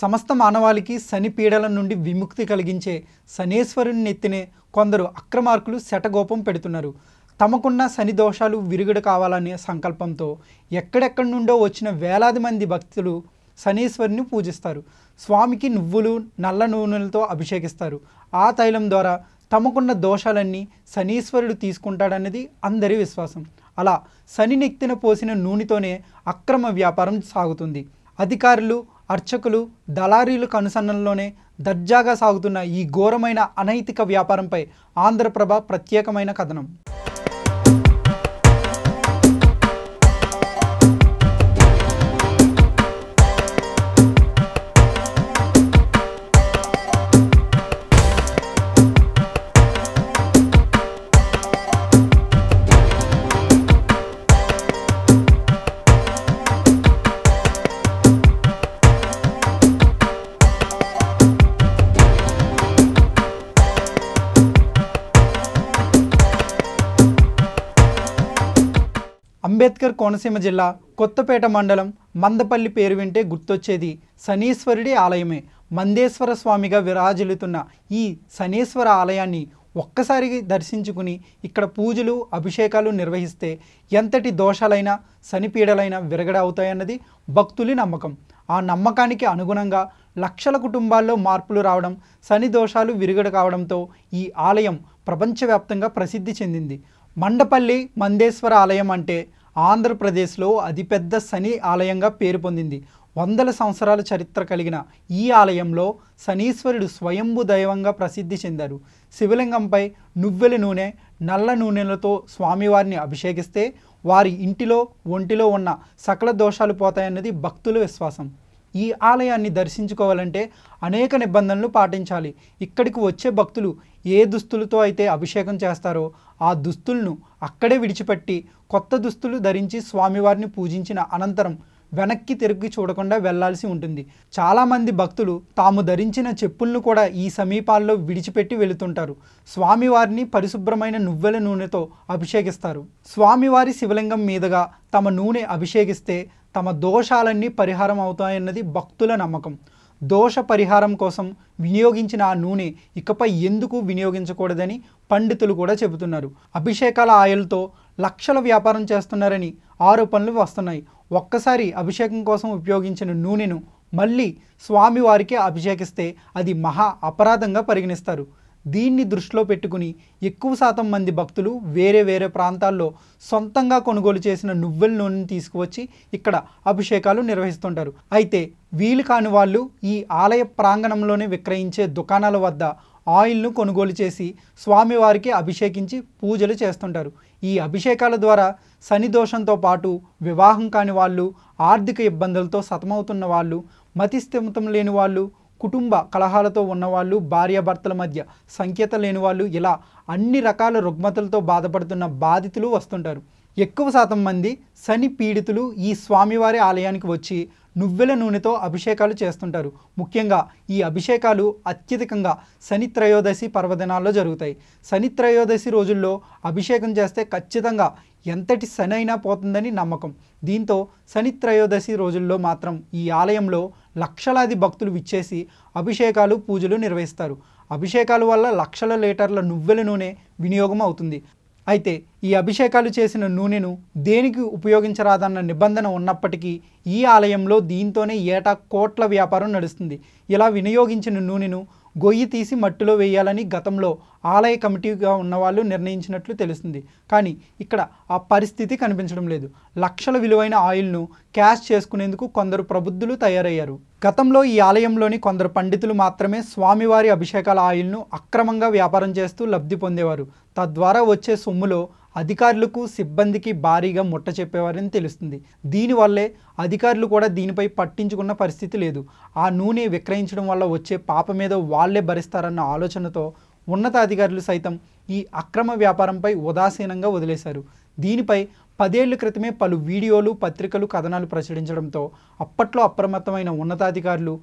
సమస్త మానవాళికి శని పీడల నుండి విముక్తి కలిగించే శనేశ్వరుని నెత్తినే కొందరు అక్రమార్కులు శటగోపం పెడుతున్నారు తమకున్న శని దోషాలు విరుగుడు కావాలనే సంకల్పంతో ఎక్కడెక్కడి నుండో వచ్చిన వేలాది మంది భక్తులు శనీశ్వరుని పూజిస్తారు స్వామికి నువ్వులు నల్ల నూనెలతో అభిషేకిస్తారు ఆ తైలం ద్వారా తమకున్న దోషాలన్నీ శనీశ్వరుడు తీసుకుంటాడన్నది అందరి విశ్వాసం అలా శని నెక్తిన పోసిన నూనెతోనే అక్రమ వ్యాపారం సాగుతుంది అధికారులు అర్చకులు దళారీలకు అనుసరణలోనే దర్జాగా సాగుతున్న ఈ ఘోరమైన అనైతిక వ్యాపారంపై ఆంధ్రప్రభ ప్రత్యేకమైన కథనం అంబేద్కర్ కోనసీమ జిల్లా కొత్తపేట మండలం మందపల్లి పేరు వింటే గుర్తొచ్చేది శనీశ్వరుడి ఆలయమే మందేశ్వర స్వామిగా విరాజిల్లుతున్న ఈ శనీశ్వర ఆలయాన్ని ఒక్కసారి దర్శించుకుని ఇక్కడ పూజలు అభిషేకాలు నిర్వహిస్తే ఎంతటి దోషాలైనా శనిపీడలైనా విరగడవుతాయన్నది భక్తులి నమ్మకం ఆ నమ్మకానికి అనుగుణంగా లక్షల కుటుంబాల్లో మార్పులు రావడం శని దోషాలు విరుగడ కావడంతో ఈ ఆలయం ప్రపంచవ్యాప్తంగా ప్రసిద్ధి చెందింది మండపల్లి మందేశ్వర ఆలయం అంటే ఆంధ్రప్రదేశ్లో అతిపెద్ద శని ఆలయంగా పేరు పొందింది వందల సంవత్సరాల చరిత్ర కలిగిన ఈ ఆలయంలో శనీశ్వరుడు స్వయంభు దైవంగా ప్రసిద్ధి చెందారు శివలింగంపై నువ్వెల నూనె నల్ల నూనెలతో స్వామివారిని అభిషేకిస్తే వారి ఇంటిలో ఒంటిలో ఉన్న సకల దోషాలు పోతాయన్నది భక్తుల విశ్వాసం ఈ ఆలయాన్ని దర్శించుకోవాలంటే అనేక నిబంధనలు పాటించాలి ఇక్కడికి వచ్చే భక్తులు ఏ దుస్తులతో అయితే అభిషేకం చేస్తారో ఆ దుస్తులను అక్కడే విడిచిపెట్టి కొత్త దుస్తులు ధరించి స్వామివారిని పూజించిన అనంతరం వెనక్కి తిరిగి చూడకుండా వెళ్లాల్సి ఉంటుంది చాలామంది భక్తులు తాము ధరించిన చెప్పులను కూడా ఈ సమీపాల్లో విడిచిపెట్టి వెళుతుంటారు స్వామివారిని పరిశుభ్రమైన నువ్వెల నూనెతో అభిషేకిస్తారు స్వామివారి శివలింగం మీదుగా తమ నూనె అభిషేకిస్తే తమ దోషాలన్నీ పరిహారం అవుతాయన్నది భక్తుల నమ్మకం దోష పరిహారం కోసం వినియోగించిన ఆ నూనె ఇకపై ఎందుకు వినియోగించకూడదని పండితులు కూడా చెబుతున్నారు అభిషేకాల ఆయిల్తో లక్షల వ్యాపారం చేస్తున్నారని ఆరోపణలు వస్తున్నాయి ఒక్కసారి అభిషేకం కోసం ఉపయోగించిన నూనెను మళ్ళీ స్వామివారికి అభిషేకిస్తే అది మహా అపరాధంగా పరిగణిస్తారు దీన్ని దృష్టిలో పెట్టుకుని ఎక్కువ శాతం మంది భక్తులు వేరే వేరే ప్రాంతాల్లో సొంతంగా కొనుగోలు చేసిన నువ్వుల నూనెని తీసుకువచ్చి ఇక్కడ అభిషేకాలు నిర్వహిస్తుంటారు అయితే వీలు కాని వాళ్ళు ఈ ఆలయ ప్రాంగణంలోనే విక్రయించే దుకాణాల వద్ద ఆయిల్ను కొనుగోలు చేసి స్వామివారికి అభిషేకించి పూజలు చేస్తుంటారు ఈ అభిషేకాల ద్వారా శని దోషంతో పాటు వివాహం కాని వాళ్ళు ఆర్థిక ఇబ్బందులతో సతమవుతున్న వాళ్ళు మతిస్థిమితం లేని వాళ్ళు కుటుంబ కలహాలతో ఉన్నవాళ్ళు భార్యాభర్తల మధ్య సంకేత లేని వాళ్ళు ఇలా అన్ని రకాల రుగ్మతలతో బాధపడుతున్న బాధితులు వస్తుంటారు ఎక్కువ శాతం మంది శని పీడితులు ఈ స్వామివారి ఆలయానికి వచ్చి నువ్వెల నూనెతో అభిషేకాలు చేస్తుంటారు ముఖ్యంగా ఈ అభిషేకాలు అత్యధికంగా శని త్రయోదశి పర్వదినాల్లో జరుగుతాయి శని త్రయోదశి రోజుల్లో అభిషేకం చేస్తే ఖచ్చితంగా ఎంతటి శని అయినా పోతుందని నమ్మకం దీంతో శని త్రయోదశి రోజుల్లో మాత్రం ఈ ఆలయంలో లక్షలాది భక్తులు విచ్చేసి అభిషేకాలు పూజలు నిర్వహిస్తారు అభిషేకాల వల్ల లక్షల లీటర్ల నువ్వెల నూనె వినియోగం అవుతుంది అయితే ఈ అభిషేకాలు చేసిన నూనెను దేనికి ఉపయోగించరాదన్న నిబంధన ఉన్నప్పటికీ ఈ ఆలయంలో దీంతోనే ఏటా కోట్ల వ్యాపారం నడుస్తుంది ఇలా వినియోగించిన నూనెను గొయ్యి తీసి మట్టిలో వేయాలని గతంలో ఆలయ కమిటీగా ఉన్నవాళ్ళు నిర్ణయించినట్లు తెలుస్తుంది కానీ ఇక్కడ ఆ పరిస్థితి కనిపించడం లేదు లక్షల విలువైన ఆయిల్ను క్యాష్ చేసుకునేందుకు కొందరు ప్రబుద్ధులు తయారయ్యారు గతంలో ఈ ఆలయంలోని కొందరు పండితులు మాత్రమే స్వామివారి అభిషేకాల ఆయిల్ను అక్రమంగా వ్యాపారం చేస్తూ లబ్ధి పొందేవారు తద్వారా వచ్చే సొమ్ములో అధికారులకు సిబ్బందికి భారీగా ముట్ట చెప్పేవారని తెలుస్తుంది దీనివల్లే అధికారులు కూడా దీనిపై పట్టించుకున్న పరిస్థితి లేదు ఆ నూనె విక్రయించడం వల్ల వచ్చే పాప మీద వాళ్లే భరిస్తారన్న ఆలోచనతో ఉన్నతాధికారులు సైతం ఈ అక్రమ వ్యాపారంపై ఉదాసీనంగా వదిలేశారు దీనిపై పదేళ్ల క్రితమే పలు వీడియోలు పత్రికలు కథనాలు ప్రచురించడంతో అప్పట్లో అప్రమత్తమైన ఉన్నతాధికారులు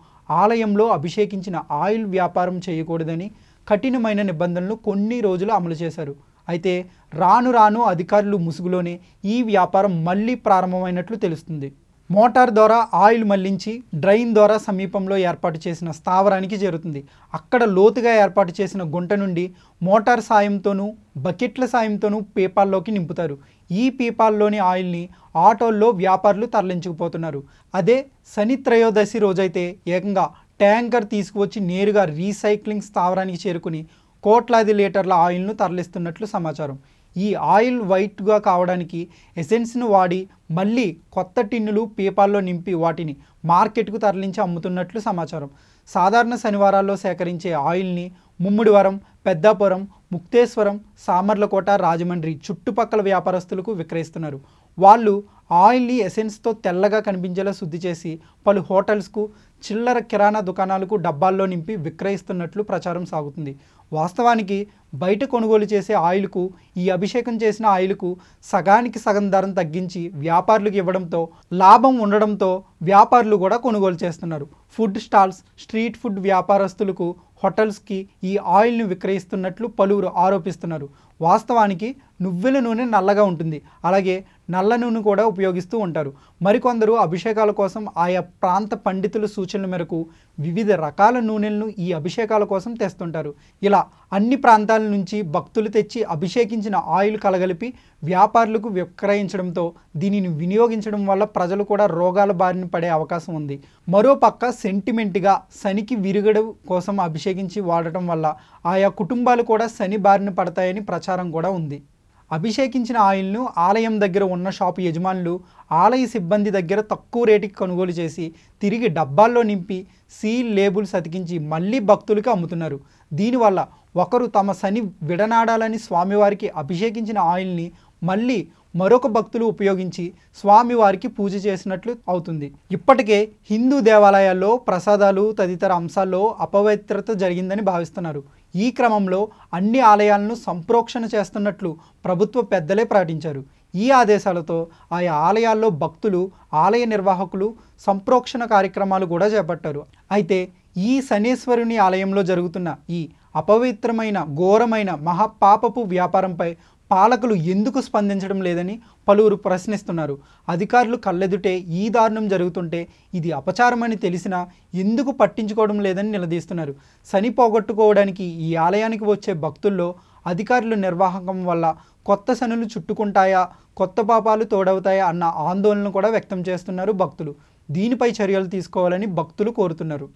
ఆలయంలో అభిషేకించిన ఆయిల్ వ్యాపారం చేయకూడదని కఠినమైన నిబంధనలు కొన్ని రోజులు అమలు చేశారు అయితే రాను రాను అధికారులు ముసుగులోనే ఈ వ్యాపారం మళ్ళీ ప్రారంభమైనట్లు తెలుస్తుంది మోటార్ ద్వారా ఆయిల్ మళ్లించి డ్రైన్ ద్వారా సమీపంలో ఏర్పాటు చేసిన స్థావరానికి చేరుతుంది అక్కడ లోతుగా ఏర్పాటు చేసిన గుంట నుండి మోటార్ సాయంతోనూ బకెట్ల సాయంతోనూ పేపాల్లోకి నింపుతారు ఈ పీపాల్లోని ఆయిల్ని ఆటోల్లో వ్యాపారులు తరలించుకుపోతున్నారు అదే శని త్రయోదశి రోజైతే ఏకంగా ట్యాంకర్ తీసుకువచ్చి నేరుగా రీసైక్లింగ్ స్థావరానికి చేరుకుని కోట్లాది లీటర్ల ఆయిల్ను తరలిస్తున్నట్లు సమాచారం ఈ ఆయిల్ వైట్గా కావడానికి ఎసెన్స్ను వాడి మళ్ళీ కొత్త టిన్నులు పీపాల్లో నింపి వాటిని మార్కెట్కు తరలించి అమ్ముతున్నట్లు సమాచారం సాధారణ శనివారాల్లో సేకరించే ఆయిల్ని ముమ్మిడివరం పెద్దాపురం ముక్తేశ్వరం సామర్లకోట రాజమండ్రి చుట్టుపక్కల వ్యాపారస్తులకు విక్రయిస్తున్నారు వాళ్ళు ఆయిల్ని ఎసెన్స్తో తెల్లగా కనిపించేలా శుద్ధి చేసి పలు హోటల్స్కు చిల్లర కిరాణా దుకాణాలకు డబ్బాల్లో నింపి విక్రయిస్తున్నట్లు ప్రచారం సాగుతుంది వాస్తవానికి బయట కొనుగోలు చేసే ఆయిల్కు ఈ అభిషేకం చేసిన ఆయిల్కు సగానికి సగం ధరను తగ్గించి వ్యాపారులకు ఇవ్వడంతో లాభం ఉండడంతో వ్యాపారులు కూడా కొనుగోలు చేస్తున్నారు ఫుడ్ స్టాల్స్ స్ట్రీట్ ఫుడ్ వ్యాపారస్తులకు హోటల్స్కి ఈ ఆయిల్ను విక్రయిస్తున్నట్లు పలువురు ఆరోపిస్తున్నారు వాస్తవానికి నువ్వుల నూనె నల్లగా ఉంటుంది అలాగే నల్ల నూనె కూడా ఉపయోగిస్తూ ఉంటారు మరికొందరు అభిషేకాల కోసం ఆయా ప్రాంత పండితుల సూచనల మేరకు వివిధ రకాల నూనెలను ఈ అభిషేకాల కోసం తెస్తుంటారు ఇలా అన్ని ప్రాంతాల నుంచి భక్తులు తెచ్చి అభిషేకించిన ఆయిల్ కలగలిపి వ్యాపారులకు విక్రయించడంతో దీనిని వినియోగించడం వల్ల ప్రజలు కూడా రోగాల బారిన పడే అవకాశం ఉంది మరోపక్క సెంటిమెంట్గా శనికి విరుగడం కోసం అభిషేకించి వాడటం వల్ల ఆయా కుటుంబాలు కూడా శని బారిన పడతాయని ప్రచారం కూడా ఉంది అభిషేకించిన ఆయిల్ను ఆలయం దగ్గర ఉన్న షాపు యజమానులు ఆలయ సిబ్బంది దగ్గర తక్కువ రేటుకి కొనుగోలు చేసి తిరిగి డబ్బాల్లో నింపి సీల్ లేబుల్స్ అతికించి మళ్ళీ భక్తులకి అమ్ముతున్నారు దీనివల్ల ఒకరు తమ శని విడనాడాలని స్వామివారికి అభిషేకించిన ఆయిల్ని మళ్ళీ మరొక భక్తులు ఉపయోగించి స్వామివారికి పూజ చేసినట్లు అవుతుంది ఇప్పటికే హిందూ దేవాలయాల్లో ప్రసాదాలు తదితర అంశాల్లో అపవిత్రత జరిగిందని భావిస్తున్నారు ఈ క్రమంలో అన్ని ఆలయాలను సంప్రోక్షణ చేస్తున్నట్లు ప్రభుత్వ పెద్దలే ప్రకటించారు ఈ ఆదేశాలతో ఆయా ఆలయాల్లో భక్తులు ఆలయ నిర్వాహకులు సంప్రోక్షణ కార్యక్రమాలు కూడా చేపట్టారు అయితే ఈ శనీశ్వరుని ఆలయంలో జరుగుతున్న ఈ అపవిత్రమైన ఘోరమైన మహాపాపపు వ్యాపారంపై పాలకులు ఎందుకు స్పందించడం లేదని పలువురు ప్రశ్నిస్తున్నారు అధికారులు కళ్ళెదుటే ఈ దారుణం జరుగుతుంటే ఇది అపచారమని తెలిసినా ఎందుకు పట్టించుకోవడం లేదని నిలదీస్తున్నారు శని పోగొట్టుకోవడానికి ఈ ఆలయానికి వచ్చే భక్తుల్లో అధికారుల నిర్వాహకం వల్ల కొత్త శనులు చుట్టుకుంటాయా కొత్త పాపాలు తోడవుతాయా అన్న ఆందోళన కూడా వ్యక్తం చేస్తున్నారు భక్తులు దీనిపై చర్యలు తీసుకోవాలని భక్తులు కోరుతున్నారు